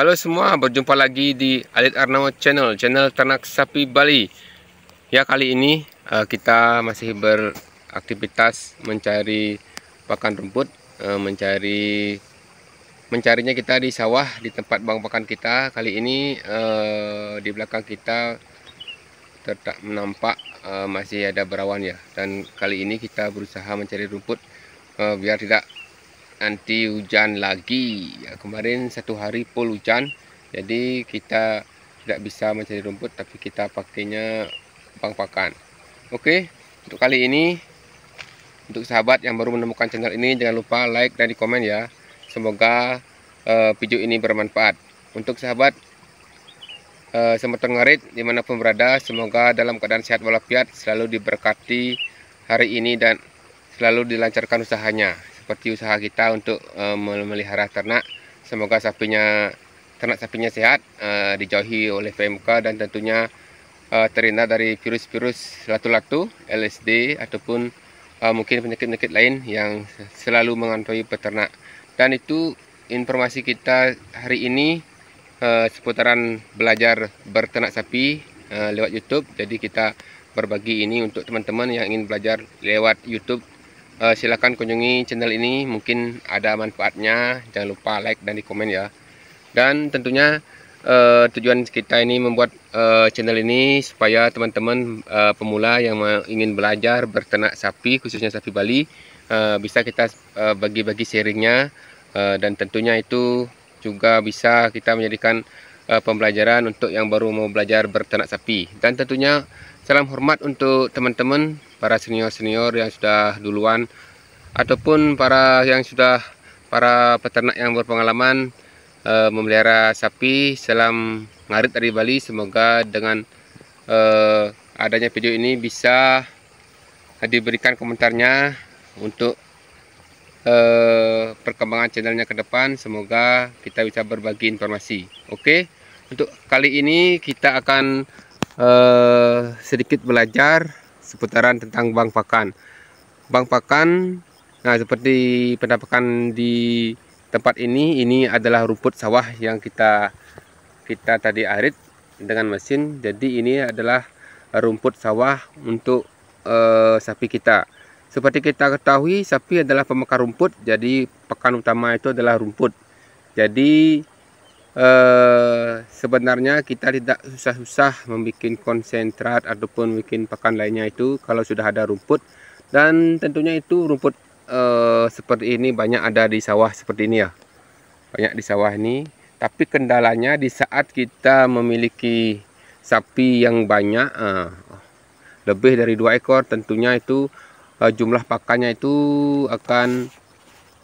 Halo semua, berjumpa lagi di Alit Arnawa Channel, channel ternak sapi Bali. Ya, kali ini uh, kita masih beraktivitas mencari pakan rumput, uh, mencari mencarinya kita di sawah di tempat bang pakan kita. Kali ini uh, di belakang kita tetap menampak uh, masih ada berawan ya. Dan kali ini kita berusaha mencari rumput uh, biar tidak nanti hujan lagi ya, kemarin satu hari full hujan jadi kita tidak bisa mencari rumput tapi kita pakainya bang pakan oke untuk kali ini untuk sahabat yang baru menemukan channel ini jangan lupa like dan di komen ya semoga uh, video ini bermanfaat untuk sahabat uh, eh, Semeteng Ngarit dimanapun berada semoga dalam keadaan sehat walafiat selalu diberkati hari ini dan selalu dilancarkan usahanya seperti usaha kita untuk eh, memelihara ternak. Semoga sapinya ternak sapinya sehat, eh, dijauhi oleh PMK dan tentunya uh, terhindar dari virus-virus latu-latu, LSD ataupun mungkin penyakit-penyakit lain yang selalu mengantui peternak. Dan itu informasi kita hari ini seputaran belajar berternak sapi lewat YouTube. Jadi kita berbagi ini untuk teman-teman yang ingin belajar lewat YouTube uh, eh, silahkan kunjungi channel ini mungkin ada manfaatnya jangan lupa like dan di komen ya dan tentunya uh, tujuan kita ini membuat uh, channel ini supaya teman-teman uh, pemula yang ingin belajar bertenak sapi khususnya sapi Bali uh, bisa kita bagi-bagi uh, sharingnya uh, dan tentunya itu juga bisa kita menjadikan uh, pembelajaran untuk yang baru mau belajar bertenak sapi. Dan tentunya salam hormat untuk teman-teman para senior-senior yang sudah duluan ataupun para yang sudah para peternak yang berpengalaman e, memelihara sapi selam ngarit dari Bali semoga dengan e, adanya video ini bisa diberikan komentarnya untuk eh, perkembangan channelnya ke depan semoga kita bisa berbagi informasi oke okay? untuk kali ini kita akan eh, sedikit belajar seputaran tentang Bank Pakan. Bank Pakan, nah seperti pendapatan di tempat ini, ini adalah rumput sawah yang kita kita tadi arit dengan mesin. Jadi ini adalah rumput sawah untuk uh, sapi kita. Seperti kita ketahui, sapi adalah pemakan rumput, jadi pekan utama itu adalah rumput. Jadi Eh, sebenarnya kita tidak susah-susah membuat konsentrat ataupun bikin pakan lainnya itu kalau sudah ada rumput dan tentunya itu rumput uh, seperti ini banyak ada di sawah seperti ini ya banyak di sawah ini tapi kendalanya di saat kita memiliki sapi yang banyak uh, lebih dari dua ekor tentunya itu uh, jumlah pakannya itu akan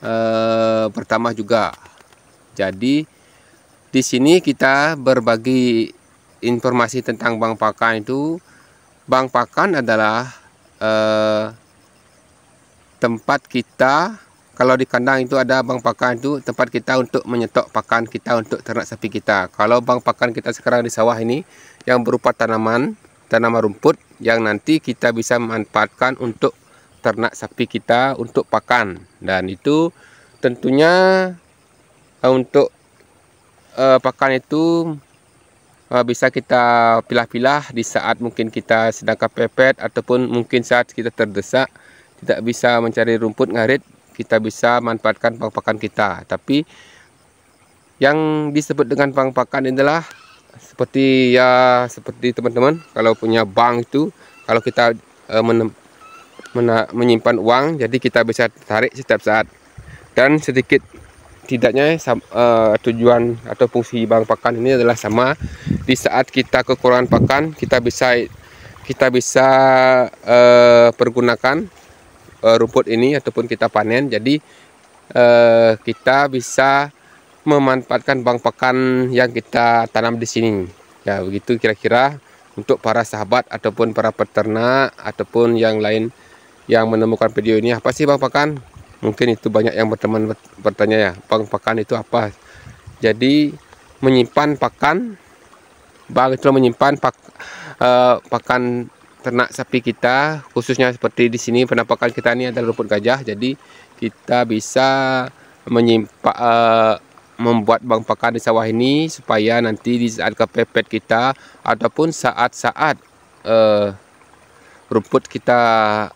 uh, bertambah juga jadi di sini kita berbagi informasi tentang Bank Pakan itu. Bank Pakan adalah eh, tempat kita kalau di kandang itu ada bank pakan itu tempat kita untuk menyetok pakan kita untuk ternak sapi kita. Kalau bank pakan kita sekarang di sawah ini yang berupa tanaman, tanaman rumput yang nanti kita bisa manfaatkan untuk ternak sapi kita untuk pakan dan itu tentunya eh, untuk uh, pakan itu uh, bisa kita pilah-pilah di saat mungkin kita sedang kepepet ataupun mungkin saat kita terdesak tidak bisa mencari rumput ngarit kita bisa manfaatkan pakan kita tapi yang disebut dengan pakan adalah seperti ya seperti teman-teman kalau punya bank itu kalau kita uh, eh, men men menyimpan uang jadi kita bisa tarik setiap saat dan sedikit tidaknya uh, tujuan atau fungsi bank pakan ini adalah sama di saat kita kekurangan pakan kita bisa kita bisa uh, pergunakan uh, rumput ini ataupun kita panen jadi uh, kita bisa memanfaatkan bank pakan yang kita tanam di sini ya begitu kira-kira untuk para sahabat ataupun para peternak ataupun yang lain yang menemukan video ini apa sih bang pakan mungkin itu banyak yang berteman bertanya ya bang pakan itu apa jadi menyimpan pakan bang itu menyimpan pak, uh, pakan ternak sapi kita khususnya seperti di sini penampakan kita ini adalah rumput gajah jadi kita bisa menyimpan uh, eh, membuat bang pakan di sawah ini supaya nanti di saat kepepet kita ataupun saat-saat uh, rumput kita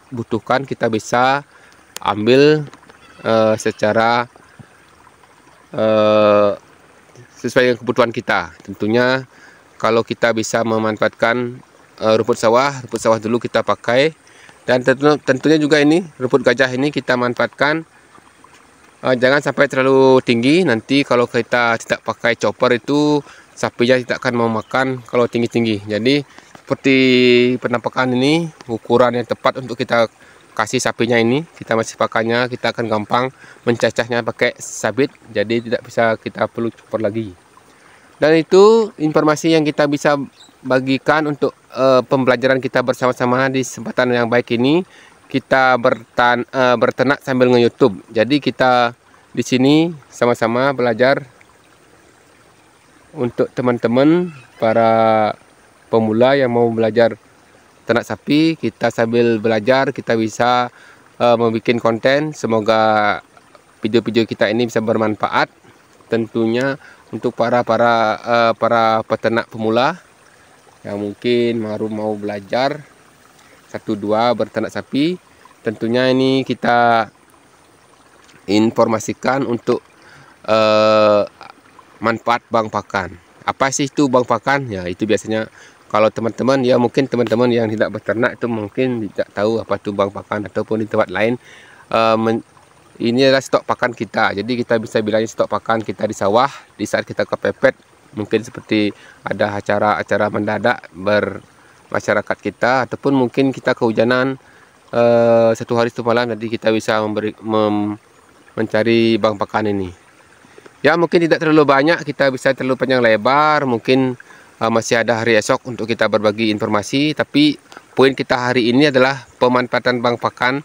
butuhkan kita bisa ambil uh, secara uh, sesuai dengan kebutuhan kita. Tentunya kalau kita bisa memanfaatkan uh, rumput sawah, rumput sawah dulu kita pakai dan tentu, tentunya juga ini rumput gajah ini kita manfaatkan uh, jangan sampai terlalu tinggi nanti kalau kita tidak pakai chopper itu sapinya tidak akan mau makan kalau tinggi-tinggi. Jadi seperti penampakan ini ukuran yang tepat untuk kita kasih sapinya ini kita masih pakainya kita akan gampang mencacahnya pakai sabit jadi tidak bisa kita perlu cukur lagi dan itu informasi yang kita bisa bagikan untuk uh, pembelajaran kita bersama-sama di kesempatan yang baik ini kita bertan uh, bertenak sambil nge-YouTube. Jadi kita di sini sama-sama belajar untuk teman-teman para pemula yang mau belajar ternak sapi kita sambil belajar kita bisa uh, membuat konten semoga video-video kita ini bisa bermanfaat tentunya untuk para para uh, para peternak pemula yang mungkin baru mau belajar satu dua berternak sapi tentunya ini kita informasikan untuk uh, manfaat bang pakan apa sih itu bang pakan ya itu biasanya kalau teman-teman ya mungkin teman-teman yang tidak beternak itu mungkin tidak tahu apa itu bank pakan ataupun di tempat lain uh, ini adalah stok pakan kita jadi kita bisa bilang stok pakan kita di sawah di saat kita kepepet mungkin seperti ada acara-acara mendadak bermasyarakat kita ataupun mungkin kita kehujanan uh, satu hari satu malam jadi kita bisa memberi mem, mencari bank pakan ini ya mungkin tidak terlalu banyak kita bisa terlalu panjang lebar mungkin Eh, masih ada hari esok untuk kita berbagi informasi tapi poin kita hari ini adalah pemanfaatan bang pakan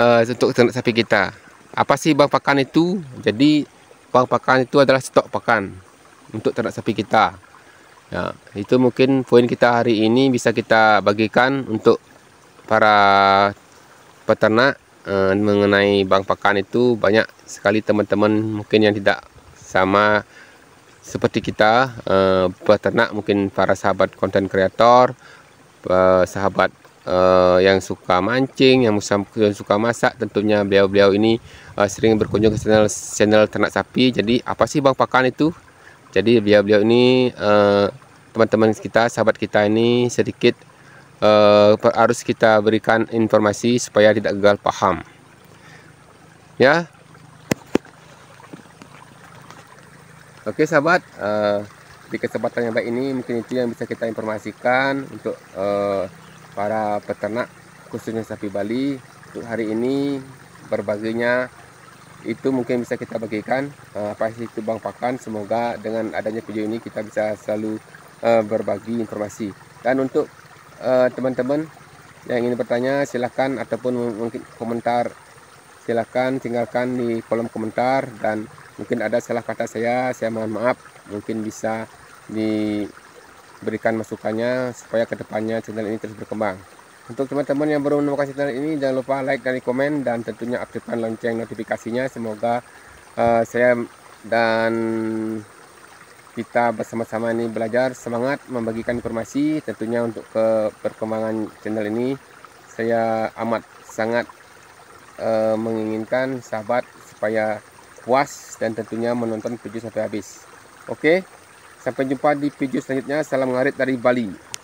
uh, untuk ternak sapi kita apa sih bang pakan itu jadi bang pakan itu adalah stok pakan untuk ternak sapi kita ya, itu mungkin poin kita hari ini bisa kita bagikan untuk para peternak eh, mengenai bank pakan itu banyak sekali teman-teman mungkin yang tidak sama seperti kita uh, eh, peternak mungkin para sahabat konten kreator uh, sahabat uh, yang suka mancing yang suka masak tentunya beliau-beliau ini uh, sering berkunjung ke channel channel ternak sapi jadi apa sih bang pakan itu jadi beliau-beliau ini teman-teman uh, kita sahabat kita ini sedikit uh, harus kita berikan informasi supaya tidak gagal paham ya Oke sahabat, uh, di kesempatan yang baik ini mungkin itu yang bisa kita informasikan untuk uh, para peternak khususnya sapi Bali untuk hari ini berbaginya itu mungkin bisa kita bagikan uh, apa sih itu bang pakan semoga dengan adanya video ini kita bisa selalu uh, berbagi informasi dan untuk teman-teman uh, yang ingin bertanya silahkan ataupun mungkin komentar silahkan tinggalkan di kolom komentar dan mungkin ada salah kata saya saya mohon maaf mungkin bisa diberikan masukannya supaya kedepannya channel ini terus berkembang untuk teman-teman yang baru menemukan channel ini jangan lupa like dan komen dan tentunya aktifkan lonceng notifikasinya semoga uh, saya dan kita bersama-sama ini belajar semangat membagikan informasi tentunya untuk ke perkembangan channel ini saya amat sangat uh, menginginkan sahabat supaya puas dan tentunya menonton video sampai habis. Oke, sampai jumpa di video selanjutnya. Salam ngarit dari Bali.